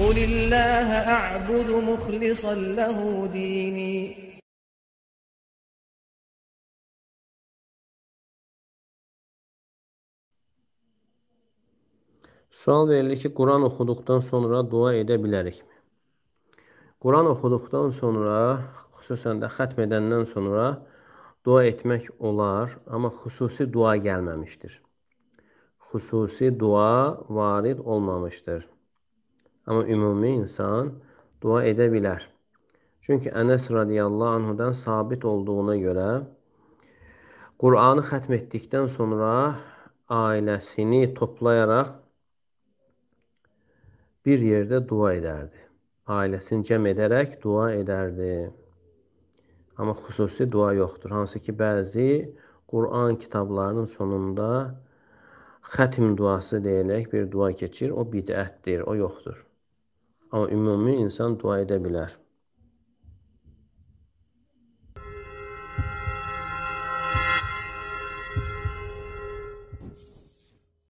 قُلِ اللّٰهَ أَعْبُدُ مُخْلِصًا لَهُ دِينِي Sual verilir ki, Quran oxuduqdan sonra dua edə bilərikmi? Quran oxuduqdan sonra, xüsusən də xətm edəndən sonra dua etmək olar, amma xüsusi dua gəlməmişdir. Xüsusi dua varid olmamışdır. Amma ümumi insan dua edə bilər. Çünki Ənəs radiyallahu anhudan sabit olduğuna görə Qur'anı xətm etdikdən sonra ailəsini toplayaraq bir yerdə dua edərdi. Ailəsini cəm edərək dua edərdi. Amma xüsusi dua yoxdur. Hansı ki, bəzi Qur'an kitablarının sonunda xətm duası deyilək bir dua keçir. O bidətdir, o yoxdur. Ama ümumi insan dua edebilir.